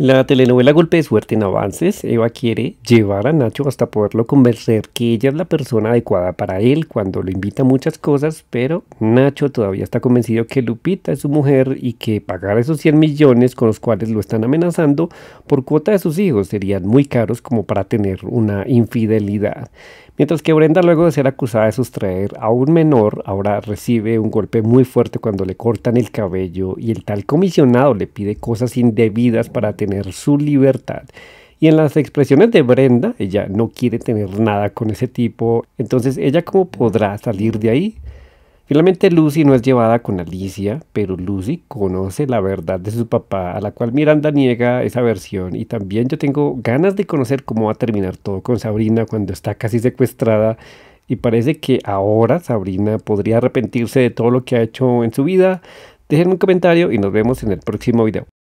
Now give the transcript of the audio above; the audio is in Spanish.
La telenovela Golpe de Suerte en Avances, Eva quiere llevar a Nacho hasta poderlo convencer que ella es la persona adecuada para él cuando lo invita a muchas cosas, pero Nacho todavía está convencido que Lupita es su mujer y que pagar esos 100 millones con los cuales lo están amenazando por cuota de sus hijos serían muy caros como para tener una infidelidad. Mientras que Brenda luego de ser acusada de sustraer a un menor, ahora recibe un golpe muy fuerte cuando le cortan el cabello y el tal comisionado le pide cosas indebidas para tener su libertad. Y en las expresiones de Brenda, ella no quiere tener nada con ese tipo, entonces ella cómo podrá salir de ahí. Finalmente Lucy no es llevada con Alicia, pero Lucy conoce la verdad de su papá, a la cual Miranda niega esa versión. Y también yo tengo ganas de conocer cómo va a terminar todo con Sabrina cuando está casi secuestrada. Y parece que ahora Sabrina podría arrepentirse de todo lo que ha hecho en su vida. déjenme un comentario y nos vemos en el próximo video.